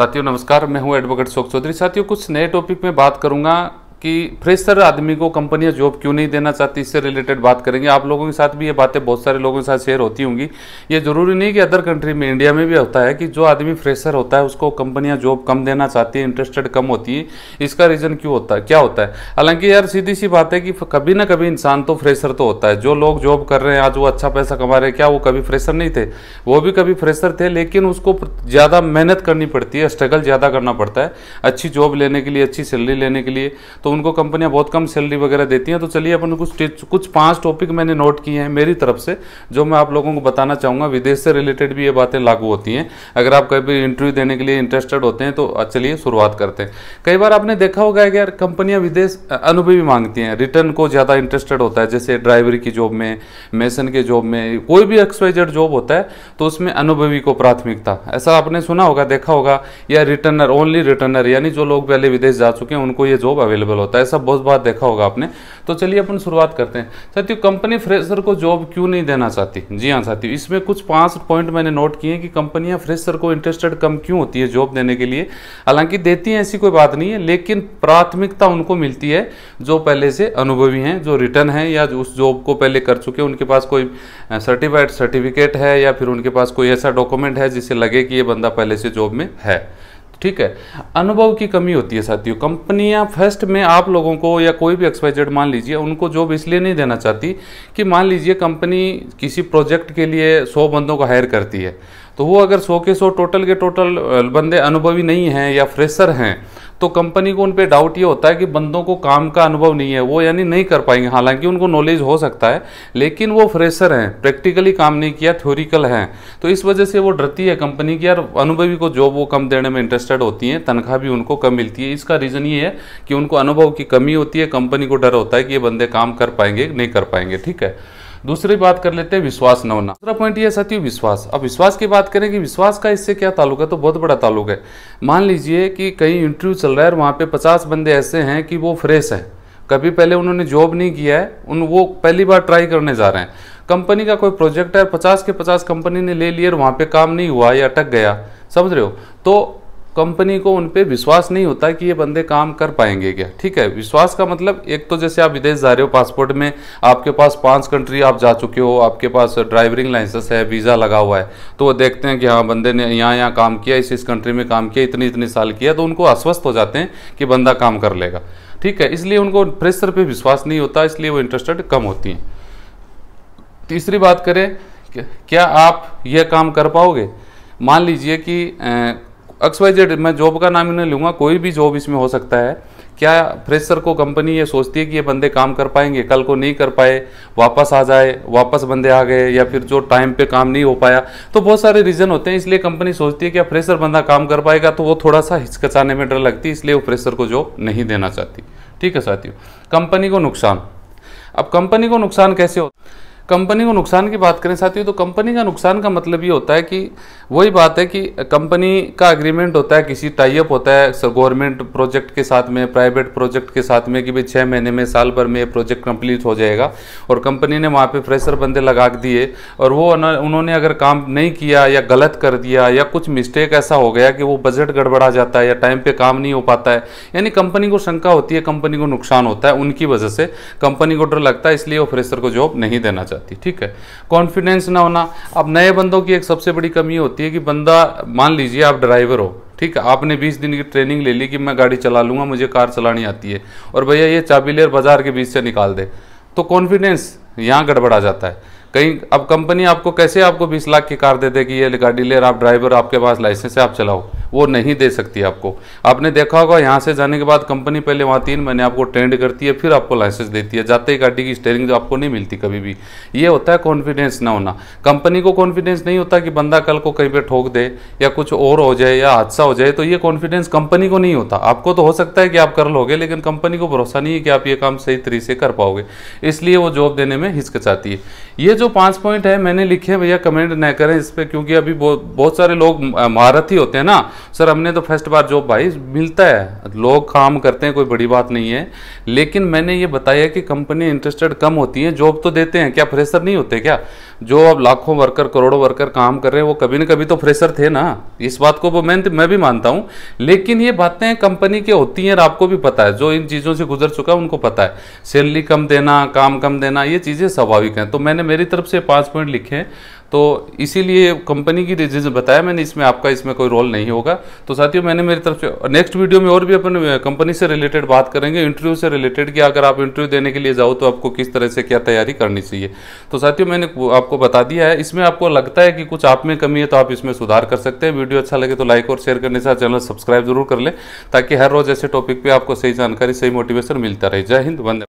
साथियों नमस्कार मैं हूं एडवोकेट शोक चौधरी साथियों कुछ नए टॉपिक में बात करूंगा कि फ्रेशर आदमी को कंपनियां जॉब क्यों नहीं देना चाहती इससे रिलेटेड बात करेंगे आप लोगों के साथ भी ये बातें बहुत सारे लोगों के साथ शेयर होती होंगी ये ज़रूरी नहीं कि अदर कंट्री में इंडिया में भी होता है कि जो आदमी फ्रेशर होता है उसको कंपनियां जॉब कम देना चाहती है इंटरेस्टेड कम होती है इसका रीज़न क्यों होता है क्या होता है हालांकि यार सीधी सी बात है कि कभी ना कभी इंसान तो फ्रेशर तो होता है जो लोग जॉब कर रहे हैं आज वो अच्छा पैसा कमा रहे हैं क्या वो कभी फ्रेशर नहीं थे वो भी कभी फ्रेशर थे लेकिन उसको ज़्यादा मेहनत करनी पड़ती है स्ट्रगल ज़्यादा करना पड़ता है अच्छी जॉब लेने के लिए अच्छी सैलरी लेने के लिए तो तो उनको कंपनियां बहुत कम सैलरी वगैरह देती हैं तो चलिए अपन कुछ कुछ पांच टॉपिक मैंने नोट किए हैं मेरी तरफ से जो मैं आप लोगों को बताना चाहूँगा विदेश से रिलेटेड भी ये बातें लागू होती हैं अगर आप कभी इंटरव्यू देने के लिए इंटरेस्टेड होते हैं तो चलिए शुरुआत करते हैं कई बार आपने देखा होगा कि यार कंपनियाँ विदेश अनुभवी मांगती हैं रिटर्न को ज़्यादा इंटरेस्टेड होता है जैसे ड्राइवर की जॉब में मेसन के जॉब में कोई भी एक्सवाइजेड जॉब होता है तो उसमें अनुभवी को प्राथमिकता ऐसा आपने सुना होगा देखा होगा या रिटर्नर ओनली रिटर्नर यानी जो लोग पहले विदेश जा चुके हैं उनको ये जॉब अवेलेबल होता है ऐसा बहुत बार देखा होगा आपने तो चलिए अपन शुरुआत करते हैं साथियों कंपनी फ्रेशर को जॉब क्यों नहीं देना चाहती जी हाँ साथियों इसमें कुछ पाँच पॉइंट मैंने नोट किए हैं कि कंपनियाँ फ्रेशर को इंटरेस्टेड कम क्यों होती है जॉब देने के लिए हालांकि देती हैं ऐसी कोई बात नहीं है लेकिन प्राथमिकता उनको मिलती है जो पहले से अनुभवी हैं जो रिटर्न है या उस जॉब को पहले कर चुके उनके पास कोई सर्टिफाइड सर्टिफिकेट है या फिर उनके पास कोई ऐसा डॉक्यूमेंट है जिसे लगे कि ये बंदा पहले से जॉब में है ठीक है अनुभव की कमी होती है साथियों कंपनियां फर्स्ट में आप लोगों को या कोई भी एक्सपाइजेड मान लीजिए उनको जॉब इसलिए नहीं देना चाहती कि मान लीजिए कंपनी किसी प्रोजेक्ट के लिए सौ बंदों को हायर करती है तो वो अगर सौ के सौ टोटल के टोटल बंदे अनुभवी नहीं हैं या फ्रेशर हैं तो कंपनी को उन पर डाउट ये होता है कि बंदों को काम का अनुभव नहीं है वो यानी नहीं कर पाएंगे हालांकि उनको नॉलेज हो सकता है लेकिन वो फ्रेशर हैं प्रैक्टिकली काम नहीं किया थ्योरिकल हैं तो इस वजह से वो डरती है कंपनी की यार अनुभवी को जॉब वो कम देने में इंटरेस्टेड होती हैं तनख्वाह भी उनको कम मिलती है इसका रीज़न ये है कि उनको अनुभव की कमी होती है कंपनी को डर होता है कि ये बंदे काम कर पाएंगे नहीं कर पाएंगे ठीक है दूसरी बात कर लेते हैं विश्वास न होना दूसरा पॉइंट यह साथियों विश्वास अब विश्वास की बात करें कि विश्वास का इससे क्या ताल्लुक है तो बहुत बड़ा ताल्लुक है मान लीजिए कि कहीं इंटरव्यू चल रहा है और वहाँ पे पचास बंदे ऐसे हैं कि वो फ्रेश है कभी पहले उन्होंने जॉब नहीं किया है उन वो पहली बार ट्राई करने जा रहे हैं कंपनी का कोई प्रोजेक्ट है पचास के पचास कंपनी ने ले लिया और वहाँ पे काम नहीं हुआ या अटक गया समझ रहे हो तो कंपनी को उन पर विश्वास नहीं होता कि ये बंदे काम कर पाएंगे क्या ठीक है विश्वास का मतलब एक तो जैसे आप विदेश जा रहे हो पासपोर्ट में आपके पास पांच कंट्री आप जा चुके हो आपके पास ड्राइविंग लाइसेंस है वीज़ा लगा हुआ है तो वो देखते हैं कि हाँ बंदे ने यहाँ यहाँ काम किया इस इस कंट्री में काम किया इतने इतने साल किया तो उनको आश्वस्त हो जाते हैं कि बंदा काम कर लेगा ठीक है इसलिए उनको प्रेशर पर विश्वास नहीं होता इसलिए वो इंटरेस्टेड कम होती हैं तीसरी बात करें क्या आप यह काम कर पाओगे मान लीजिए कि एक्स वाई जेड मैं जॉब का नाम ही नहीं लूँगा कोई भी जॉब इसमें हो सकता है क्या फ्रेशर को कंपनी ये सोचती है कि ये बंदे काम कर पाएंगे कल को नहीं कर पाए वापस आ जाए वापस बंदे आ गए या फिर जो टाइम पे काम नहीं हो पाया तो बहुत सारे रीज़न होते हैं इसलिए कंपनी सोचती है कि फ्रेशर बंदा काम कर पाएगा तो वो थोड़ा सा हिचकचाने में डर लगती है इसलिए वो फ्रेशर को जॉब नहीं देना चाहती ठीक है साथियों कंपनी को नुकसान अब कंपनी को नुकसान कैसे होता कंपनी को नुकसान की बात करें साथियों तो कंपनी का नुकसान का मतलब ये होता है कि वही बात है कि कंपनी का एग्रीमेंट होता है किसी टाइप होता है गवर्नमेंट प्रोजेक्ट के साथ में प्राइवेट प्रोजेक्ट के साथ में कि भाई छः महीने में साल भर में ये प्रोजेक्ट कंप्लीट हो जाएगा और कंपनी ने वहाँ पे फ्रेशर बंदे लगा दिए और वो उन्होंने अगर काम नहीं किया या गलत कर दिया या कुछ मिस्टेक ऐसा हो गया कि वो बजट गड़बड़ा जाता है या टाइम पर काम नहीं हो पाता है यानी कंपनी को शंका होती है कंपनी को नुकसान होता है उनकी वजह से कंपनी को डर लगता है इसलिए वो फ्रेशर को जॉब नहीं देना चाहता जाती है ठीक है कॉन्फिडेंस ना होना अब नए बंदों की एक सबसे बड़ी कमी होती है कि बंदा मान लीजिए आप ड्राइवर हो ठीक है आपने 20 दिन की ट्रेनिंग ले ली कि मैं गाड़ी चला लूँगा मुझे कार चलानी आती है और भैया ये चाबीलेर बाजार के बीच से निकाल दे तो कॉन्फिडेंस यहाँ गड़बड़ा जाता है कहीं अब कंपनी आपको कैसे आपको बीस लाख की कार दे देगी ये गाड़ी लेर आप ड्राइवर आपके पास लाइसेंस है आप चलाओ वो नहीं दे सकती आपको आपने देखा होगा यहाँ से जाने के बाद कंपनी पहले वहाँ तीन महीने आपको ट्रेंड करती है फिर आपको लाइसेंस देती है जाते ही गाड़ी की स्टेयरिंग जो आपको नहीं मिलती कभी भी ये होता है कॉन्फिडेंस ना होना कंपनी को कॉन्फिडेंस नहीं होता कि बंदा कल को कहीं पर ठोक दे या कुछ और हो जाए या हादसा हो जाए तो ये कॉन्फिडेंस कंपनी को नहीं होता आपको तो हो सकता है कि आप कर लोगे लेकिन कंपनी को भरोसा नहीं है कि आप ये काम सही तरीके से कर पाओगे इसलिए वो जॉब देने में हिचकचाती है ये जो पाँच पॉइंट है मैंने लिखे भैया कमेंट न करें इस पर क्योंकि अभी बहुत सारे लोग महारथी होते हैं ना सर हमने तो फर्स्ट बार जॉब भाई मिलता है लोग काम करते हैं कोई बड़ी बात नहीं है लेकिन मैंने ये बताया कि कंपनी इंटरेस्टेड कम होती है जॉब तो देते हैं क्या फ्रेशर नहीं होते क्या जो अब लाखों वर्कर करोड़ों वर्कर काम कर रहे हैं वो कभी ना कभी तो फ्रेशर थे ना इस बात को वो मैं मैं भी मानता हूँ लेकिन ये बातें कंपनी के होती हैं और आपको भी पता है जो इन चीज़ों से गुजर चुका है उनको पता है सैलरी कम देना काम कम देना ये चीज़ें स्वाभाविक हैं तो मैंने मेरी तरफ से पाँच पॉइंट लिखे हैं तो इसीलिए कंपनी की रीजन बताया मैंने इसमें आपका इसमें कोई रोल नहीं होगा तो साथियों मैंने मेरी तरफ से नेक्स्ट वीडियो में और भी अपन कंपनी से रिलेटेड बात करेंगे इंटरव्यू से रिलेटेड कि अगर आप इंटरव्यू देने के लिए जाओ तो आपको किस तरह से क्या तैयारी करनी चाहिए तो साथियों मैंने आपको बता दिया है इसमें आपको लगता है कि कुछ आप में कमी है तो आप इसमें सुधार कर सकते हैं वीडियो अच्छा लगे तो लाइक और शेयर करने साथ चैनल सब्सक्राइब जरूर कर लें ताकि हर रोज ऐसे टॉपिक पर आपको सही जानकारी सही मोटिवेशन मिलता रहे जय हिंद वंदे